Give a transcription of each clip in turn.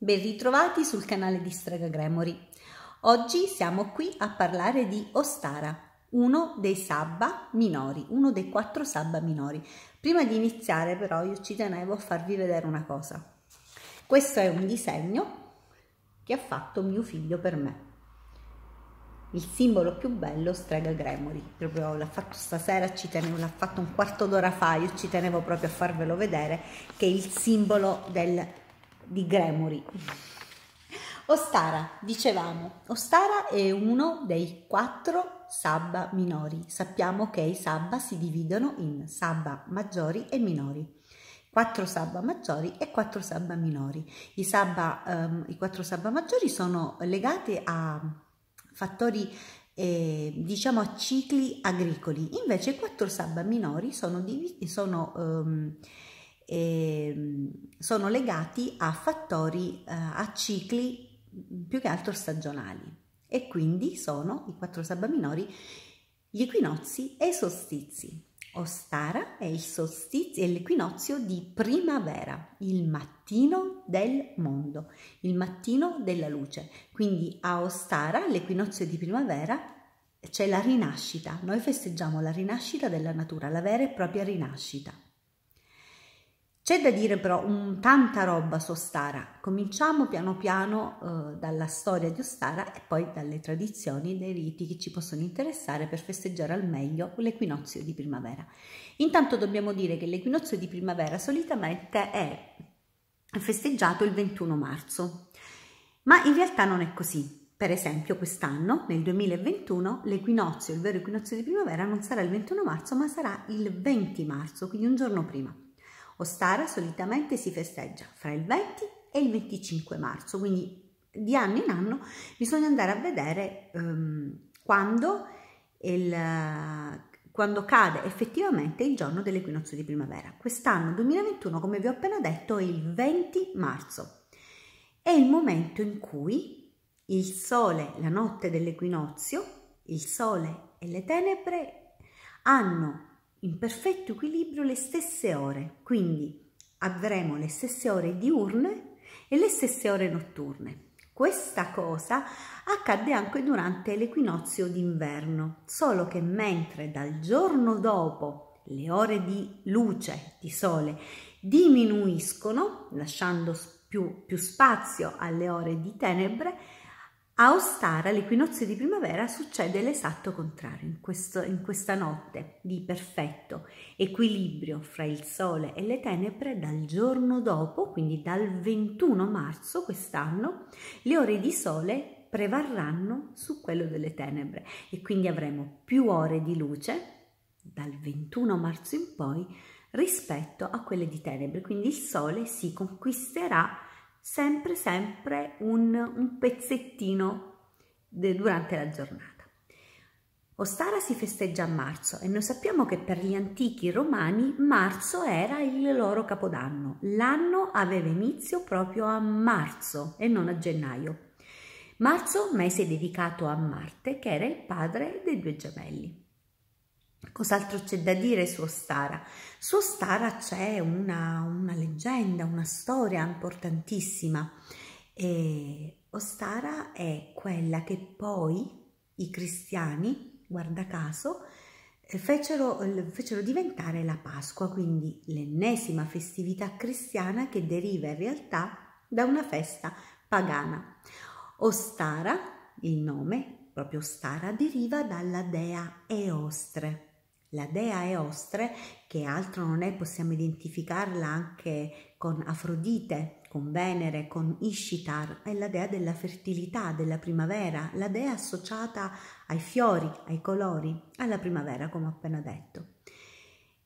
Ben ritrovati sul canale di Strega Gremory. Oggi siamo qui a parlare di Ostara, uno dei sabba minori, uno dei quattro sabba minori. Prima di iniziare però io ci tenevo a farvi vedere una cosa. Questo è un disegno che ha fatto mio figlio per me. Il simbolo più bello Strega Gremory, proprio l'ha fatto stasera, ci tenevo, l'ha fatto un quarto d'ora fa, io ci tenevo proprio a farvelo vedere che è il simbolo del di Gremory. Ostara, dicevamo, Ostara è uno dei quattro sabba minori. Sappiamo che i sabba si dividono in sabba maggiori e minori. Quattro sabba maggiori e quattro sabba minori. I, sabba, um, I quattro sabba maggiori sono legati a fattori eh, diciamo a cicli agricoli, invece i quattro sabba minori sono, sono um, eh, sono legati a fattori, eh, a cicli mm, più che altro stagionali e quindi sono i quattro sabba minori gli equinozi e i solstizi. Ostara è il solstizio, è l'equinozio di primavera, il mattino del mondo, il mattino della luce. Quindi a Ostara, l'equinozio di primavera, c'è la rinascita. Noi festeggiamo la rinascita della natura, la vera e propria rinascita. C'è da dire però um, tanta roba su Ostara. Cominciamo piano piano eh, dalla storia di Ostara e poi dalle tradizioni, dai riti che ci possono interessare per festeggiare al meglio l'equinozio di primavera. Intanto dobbiamo dire che l'equinozio di primavera solitamente è festeggiato il 21 marzo, ma in realtà non è così. Per esempio quest'anno, nel 2021, l'equinozio, il vero equinozio di primavera, non sarà il 21 marzo ma sarà il 20 marzo, quindi un giorno prima. Ostara solitamente si festeggia fra il 20 e il 25 marzo, quindi di anno in anno bisogna andare a vedere ehm, quando, il, quando cade effettivamente il giorno dell'equinozio di primavera. Quest'anno 2021, come vi ho appena detto, è il 20 marzo. È il momento in cui il sole, la notte dell'equinozio, il sole e le tenebre hanno in perfetto equilibrio le stesse ore, quindi avremo le stesse ore diurne e le stesse ore notturne. Questa cosa accadde anche durante l'equinozio d'inverno, solo che mentre dal giorno dopo le ore di luce, di sole, diminuiscono, lasciando più, più spazio alle ore di tenebre, a Ostara l'equinozio di primavera succede l'esatto contrario, in, questo, in, questa notte di perfetto equilibrio fra il sole e le tenebre dal giorno dopo, quindi dal 21 marzo quest'anno, le ore di sole prevarranno su quello delle tenebre e quindi avremo più ore di luce dal 21 marzo in poi rispetto a quelle di tenebre, quindi il sole si conquisterà sempre sempre un, un pezzettino de, durante la giornata. Ostara si festeggia a marzo e noi sappiamo che per gli antichi romani marzo era il loro capodanno. L'anno aveva inizio proprio a marzo e non a gennaio. Marzo, mese dedicato a Marte, che era il padre dei due gemelli. Cos'altro c'è da dire su Ostara? Su Ostara c'è una, una leggenda, una storia importantissima. E Ostara è quella che poi i cristiani, guarda caso, eh, fecero, fecero diventare la Pasqua, quindi l'ennesima festività cristiana che deriva in realtà da una festa pagana. Ostara, il nome proprio Ostara, deriva dalla dea Eostre la dea Eostre, che altro non è, possiamo identificarla anche con Afrodite, con Venere, con Ishitar, è la dea della fertilità, della primavera, la dea associata ai fiori, ai colori, alla primavera, come ho appena detto.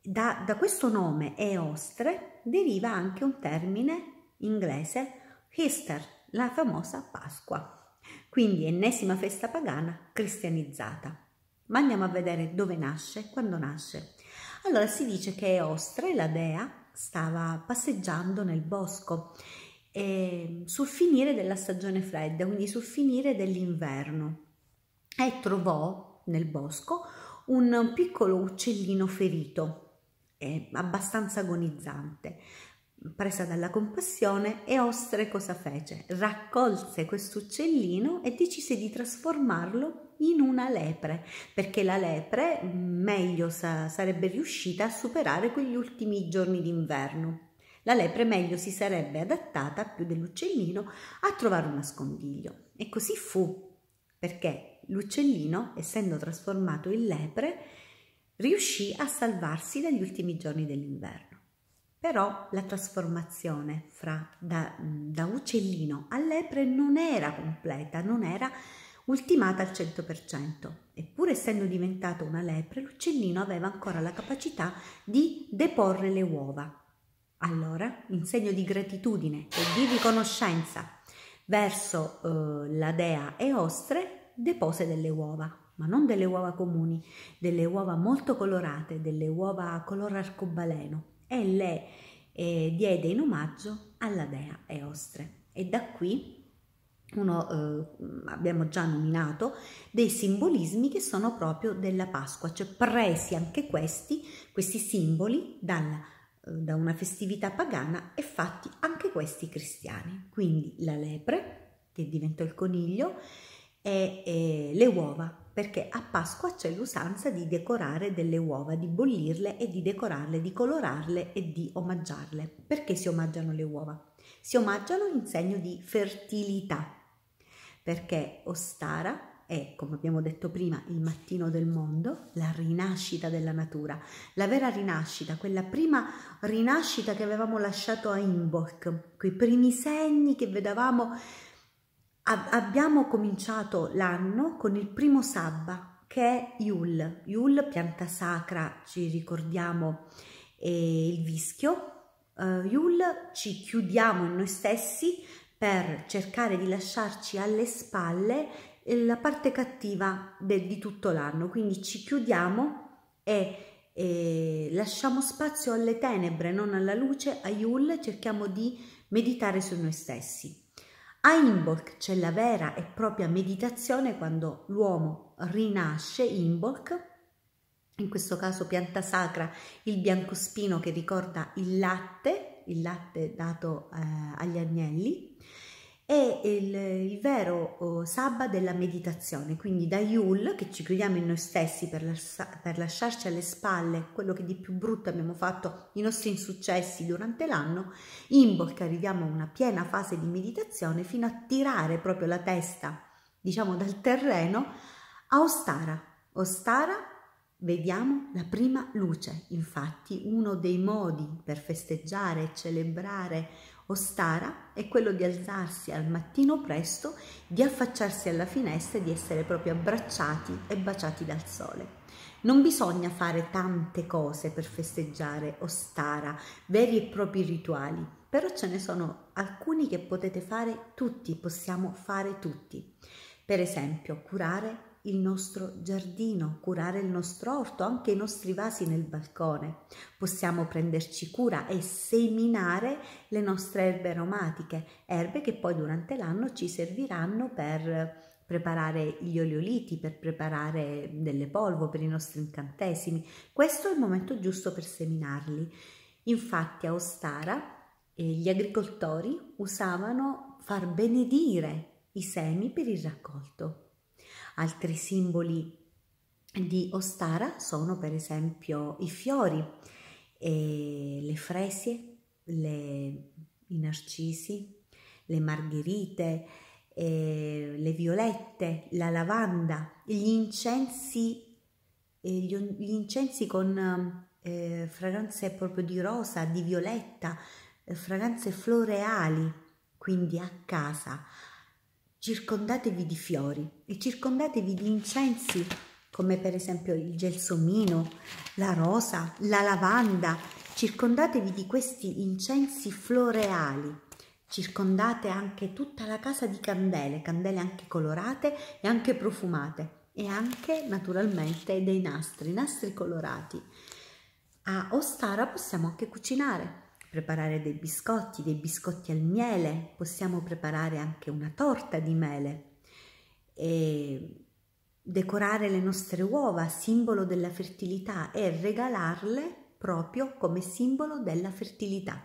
Da, da questo nome Eostre deriva anche un termine inglese, Easter, la famosa Pasqua, quindi ennesima festa pagana cristianizzata ma andiamo a vedere dove nasce, quando nasce. Allora si dice che Eostre, la dea, stava passeggiando nel bosco eh, sul finire della stagione fredda, quindi sul finire dell'inverno, e trovò nel bosco un piccolo uccellino ferito, eh, abbastanza agonizzante presa dalla compassione, Eostre cosa fece? Raccolse questo uccellino e decise di trasformarlo in una lepre, perché la lepre mm, meglio sa sarebbe riuscita a superare quegli ultimi giorni d'inverno. La lepre meglio si sarebbe adattata, più dell'uccellino, a trovare un nascondiglio. E così fu, perché l'uccellino, essendo trasformato in lepre, riuscì a salvarsi dagli ultimi giorni dell'inverno. Però la trasformazione fra, da, da uccellino a lepre non era completa, non era ultimata al 100%. Eppure essendo diventato una lepre, l'uccellino aveva ancora la capacità di deporre le uova. Allora, in segno di gratitudine e di riconoscenza verso eh, la dea Eostre, depose delle uova, ma non delle uova comuni, delle uova molto colorate, delle uova color arcobaleno, e le eh, diede in omaggio alla dea Eostre. E da qui uno, eh, abbiamo già nominato, dei simbolismi che sono proprio della Pasqua, cioè presi anche questi, questi simboli dalla, eh, da una festività pagana e fatti anche questi cristiani. Quindi la lepre, che diventò il coniglio, e, e le uova, perché a Pasqua c'è l'usanza di decorare delle uova, di bollirle e di decorarle, di colorarle e di omaggiarle. Perché si omaggiano le uova? Si omaggiano in segno di fertilità, perché Ostara è, come abbiamo detto prima, il mattino del mondo, la rinascita della natura, la vera rinascita, quella prima rinascita che avevamo lasciato a Imbolc, quei primi segni che vedevamo abbiamo cominciato l'anno con il primo sabba che è Yul. Yul, pianta sacra, ci ricordiamo eh, il vischio. Uh, eh, Yul ci chiudiamo in noi stessi per cercare di lasciarci alle spalle la parte cattiva de, di tutto l'anno. Quindi ci chiudiamo e e lasciamo spazio alle tenebre, non alla luce, a Yul, cerchiamo di meditare su noi stessi. A Imbolc c'è la vera e propria meditazione quando l'uomo rinasce, Imbolc, in questo caso pianta sacra, il biancospino che ricorda il latte, il latte dato eh, agli agnelli, è il, il vero oh, sabba della meditazione, quindi da Yul che ci chiudiamo in noi stessi per, lascia, per lasciarci alle spalle quello che di più brutto abbiamo fatto, i nostri insuccessi durante l'anno, in bocca arriviamo a una piena fase di meditazione fino a tirare proprio la testa, diciamo, dal terreno a Ostara. Ostara Vediamo la prima luce, infatti uno dei modi per festeggiare e celebrare Ostara è quello di alzarsi al mattino presto, di affacciarsi alla finestra e di essere proprio abbracciati e baciati dal sole. Non bisogna fare tante cose per festeggiare Ostara, veri e propri rituali, però ce ne sono alcuni che potete fare tutti, possiamo fare tutti. Per esempio, curare il nostro giardino, curare il nostro orto, anche i nostri vasi nel balcone. Possiamo prenderci cura e seminare le nostre erbe aromatiche, erbe che poi durante l'anno ci serviranno per preparare gli oleoliti, per preparare delle polvo per i nostri incantesimi. Questo è il momento giusto per seminarli. Infatti a Ostara eh, gli agricoltori usavano far benedire i semi per il raccolto. Altri simboli di Ostara sono per esempio i fiori, le fresie, le, i narcisi, le margherite, eh, le violette, la lavanda, gli incensi, eh, gli, gli incensi con eh, fragranze proprio di rosa, di violetta, eh, fragranze floreali, quindi a casa circondatevi di fiori e circondatevi di incensi come per esempio il gelsomino, la rosa, la lavanda, circondatevi di questi incensi floreali, circondate anche tutta la casa di candele, candele anche colorate e anche profumate e anche naturalmente dei nastri, nastri colorati. A Ostara possiamo anche cucinare, preparare dei biscotti, dei biscotti al miele, possiamo preparare anche una torta di mele e decorare le nostre uova, simbolo della fertilità, e regalarle proprio come simbolo della fertilità.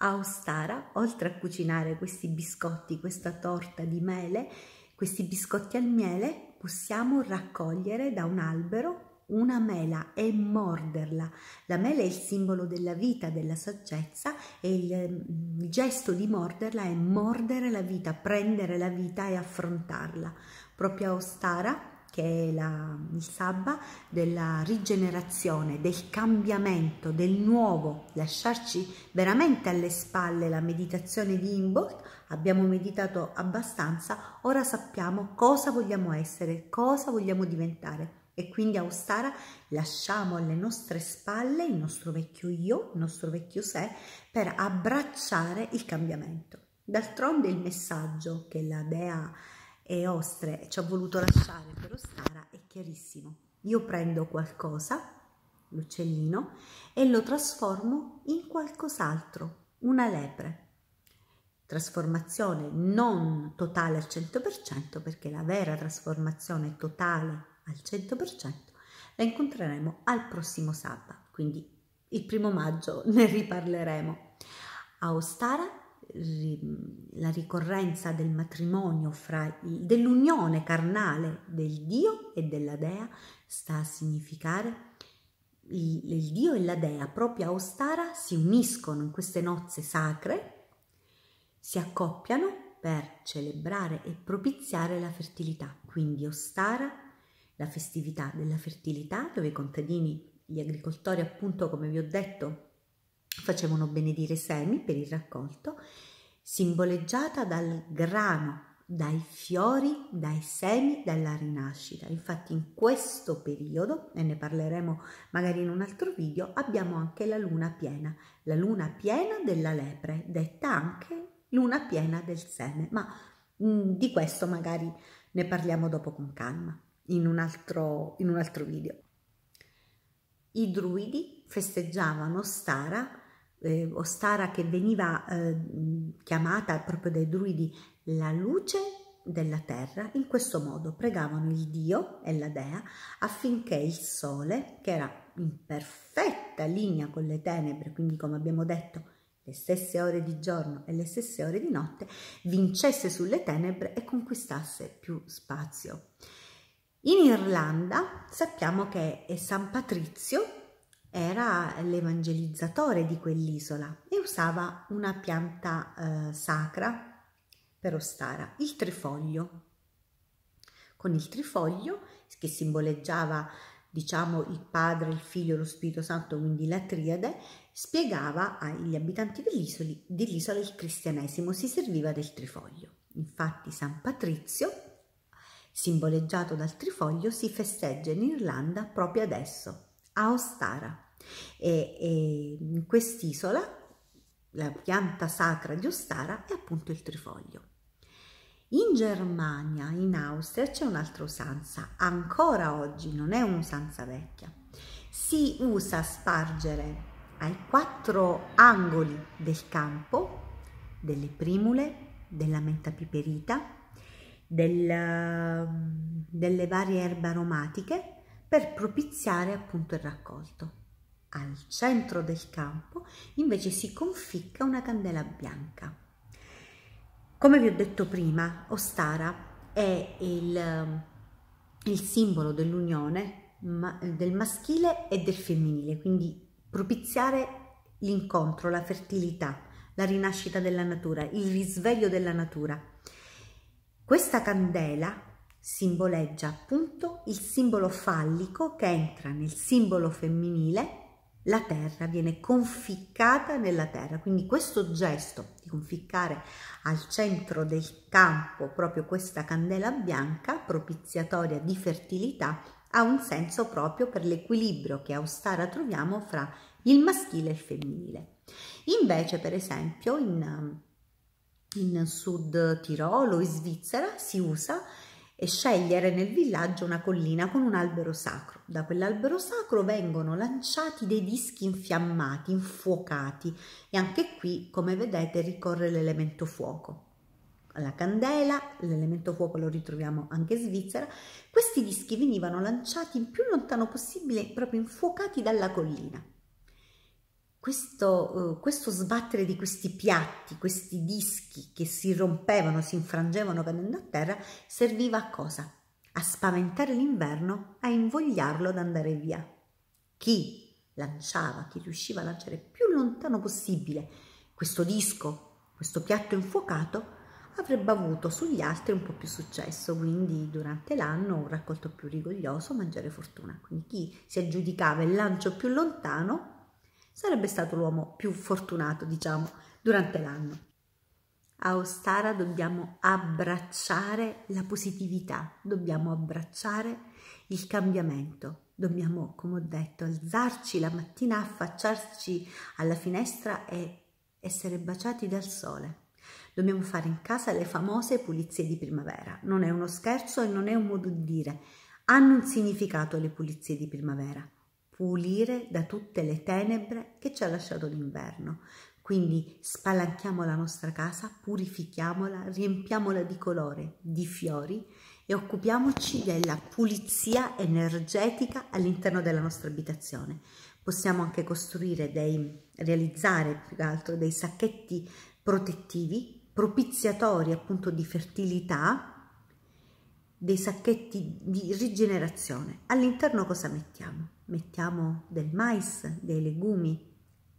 A Ostara, oltre a cucinare questi biscotti, questa torta di mele, questi biscotti al miele, possiamo raccogliere da un albero una mela e morderla. La mela è il simbolo della vita, della saggezza e il, mm, il, gesto di morderla è mordere la vita, prendere la vita e affrontarla. Proprio a Ostara, che è la, il sabba della rigenerazione, del cambiamento, del nuovo, lasciarci veramente alle spalle la meditazione di Imbolt, abbiamo meditato abbastanza, ora sappiamo cosa vogliamo essere, cosa vogliamo diventare. E quindi a Ostara lasciamo alle nostre spalle il nostro vecchio io, il nostro vecchio sé, per abbracciare il cambiamento. D'altronde il messaggio che la Dea Eostre ci ha voluto lasciare per Ostara è chiarissimo. Io prendo qualcosa, l'uccellino, e lo trasformo in qualcos'altro, una lepre. Trasformazione non totale al 100% perché la vera trasformazione totale al 100%, la incontreremo al prossimo sabato, quindi il primo maggio ne riparleremo. A Ostara la ricorrenza del matrimonio, fra dell'unione carnale del Dio e della Dea sta a significare il, il Dio e la Dea proprio a Ostara si uniscono in queste nozze sacre, si accoppiano per celebrare e propiziare la fertilità. Quindi Ostara la festività della fertilità, dove i contadini, gli agricoltori appunto come vi ho detto, facevano benedire semi per il raccolto, simboleggiata dal grano, dai fiori, dai semi, dalla rinascita. Infatti in questo periodo, e ne parleremo magari in un altro video, abbiamo anche la luna piena, la luna piena della lepre, detta anche luna piena del seme, ma mh, mm, di questo magari ne parliamo dopo con calma in un altro, in un altro video. I druidi festeggiavano Ostara, eh, Ostara che veniva eh, chiamata proprio dai druidi la luce della terra, in questo modo pregavano il dio e la dea affinché il sole, che era in perfetta linea con le tenebre, quindi come abbiamo detto le stesse ore di giorno e le stesse ore di notte, vincesse sulle tenebre e conquistasse più spazio. In Irlanda sappiamo che San Patrizio era l'evangelizzatore di quell'isola e usava una pianta eh, sacra per ostara, il trifoglio. Con il trifoglio, che simboleggiava diciamo il Padre, il Figlio e lo Spirito Santo, quindi la triade, spiegava agli abitanti dell'isola, il cristianesimo, si serviva del trifoglio. Infatti San Patrizio simboleggiato dal trifoglio, si festeggia in Irlanda proprio adesso, a Ostara. E, e in quest'isola la pianta sacra di Ostara è appunto il trifoglio. In Germania, in Austria, c'è un'altra usanza, ancora oggi, non è un'usanza vecchia. Si usa spargere ai quattro angoli del campo delle primule, della menta piperita, del, ehm, delle varie erbe aromatiche per propiziare appunto il raccolto. Al centro del campo invece si conficca una candela bianca. Come vi ho detto prima, Ostara è il, ehm, il simbolo dell'unione del maschile e del femminile, quindi propiziare l'incontro, la fertilità, la rinascita della natura, il risveglio della natura. Questa candela simboleggia appunto il simbolo fallico che entra nel simbolo femminile, la terra viene conficcata nella terra, quindi questo gesto di conficcare al centro del campo proprio questa candela bianca propiziatoria di fertilità ha un senso proprio per l'equilibrio che a Ostara troviamo fra il maschile e il femminile. Invece, per esempio, in in Sud Tirolo, in Svizzera, si usa e scegliere nel villaggio una collina con un albero sacro. Da quell'albero sacro vengono lanciati dei dischi infiammati, infuocati e anche qui, come vedete, ricorre l'elemento fuoco. La candela, l'elemento fuoco lo ritroviamo anche in Svizzera, questi dischi venivano lanciati il più lontano possibile, proprio infuocati dalla collina questo, eh, questo, sbattere di questi piatti, questi dischi che si rompevano, si infrangevano cadendo a terra, serviva a cosa? A spaventare l'inverno, a invogliarlo ad andare via. Chi lanciava, chi riusciva a lanciare più lontano possibile questo disco, questo piatto infuocato, avrebbe avuto sugli altri un po' più successo, quindi durante l'anno un raccolto più rigoglioso, mangiare fortuna. Quindi chi si aggiudicava il lancio più lontano sarebbe stato l'uomo più fortunato, diciamo, durante l'anno. A Ostara dobbiamo abbracciare la positività, dobbiamo abbracciare il cambiamento, dobbiamo, come ho detto, alzarci la mattina, affacciarci alla finestra e essere baciati dal sole. Dobbiamo fare in casa le famose pulizie di primavera. Non è uno scherzo e non è un modo di dire. Hanno un significato le pulizie di primavera pulire da tutte le tenebre che ci ha lasciato l'inverno. Quindi spalanchiamo la nostra casa, purifichiamola, riempiamola di colore, di fiori e occupiamoci della pulizia energetica all'interno della nostra abitazione. Possiamo anche costruire dei, realizzare più che altro dei sacchetti protettivi, propiziatori appunto di fertilità dei sacchetti di rigenerazione. All'interno cosa mettiamo? Mettiamo del mais, dei legumi,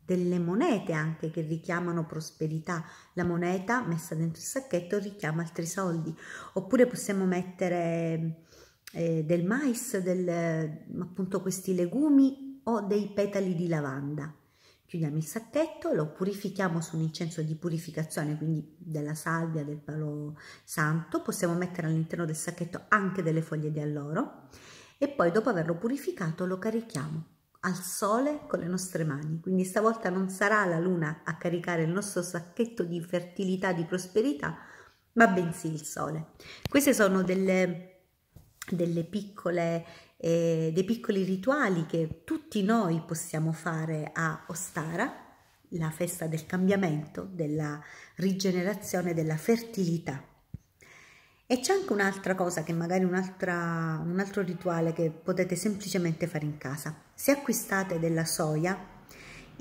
delle monete anche che richiamano prosperità. La moneta messa dentro il sacchetto richiama altri soldi. Oppure possiamo mettere eh, del mais, del, appunto questi legumi o dei petali di lavanda chiudiamo il sacchetto, lo purifichiamo su un incenso di purificazione, quindi della salvia, del palo santo, possiamo mettere all'interno del sacchetto anche delle foglie di alloro e poi dopo averlo purificato lo carichiamo al sole con le nostre mani, quindi stavolta non sarà la luna a caricare il nostro sacchetto di fertilità, di prosperità, ma bensì il sole. Queste sono delle, delle piccole eh, dei piccoli rituali che tutti noi possiamo fare a Ostara, la festa del cambiamento, della rigenerazione, della fertilità. E c'è anche un'altra cosa che magari un, un altro rituale che potete semplicemente fare in casa. Se acquistate della soia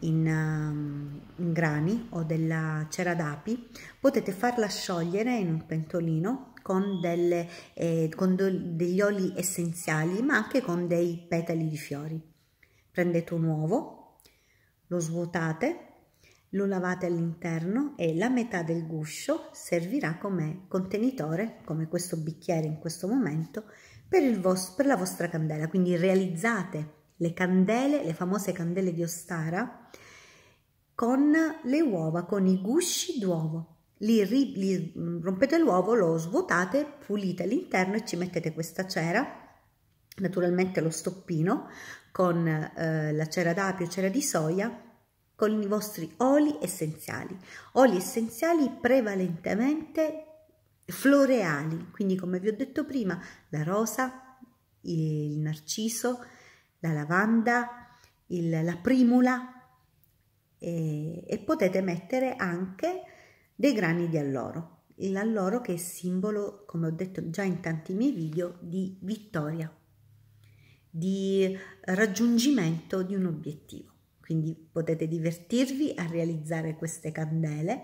in, um, in grani o della cera d'api, potete farla sciogliere in un pentolino con, delle, eh, con degli oli essenziali ma anche con dei petali di fiori. Prendete un uovo, lo svuotate, lo lavate all'interno e la metà del guscio servirà come contenitore, come questo bicchiere in questo momento, per, per la vostra candela. Quindi realizzate le candele, le famose candele di Ostara, con le uova, con i gusci d'uovo li, ri, li rompete l'uovo, lo svuotate, pulite l'interno e ci mettete questa cera, naturalmente lo stoppino con eh, la cera d'apio, cera di soia, con i vostri oli essenziali. Oli essenziali prevalentemente floreali, quindi come vi ho detto prima, la rosa, il narciso, la lavanda, il, la primula e, e potete mettere anche dei grani di alloro, l'alloro che è simbolo, come ho detto già in tanti miei video, di vittoria, di raggiungimento di un obiettivo. Quindi potete divertirvi a realizzare queste candele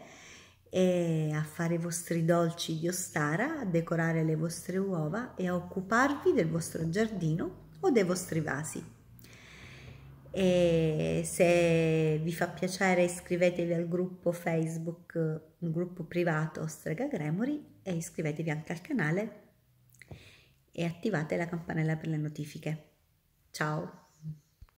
e a fare i vostri dolci di ostara, a decorare le vostre uova e a occuparvi del vostro giardino o dei vostri vasi e se vi fa piacere iscrivetevi al gruppo Facebook, un gruppo privato Strega Gremori e iscrivetevi anche al canale e attivate la campanella per le notifiche. Ciao!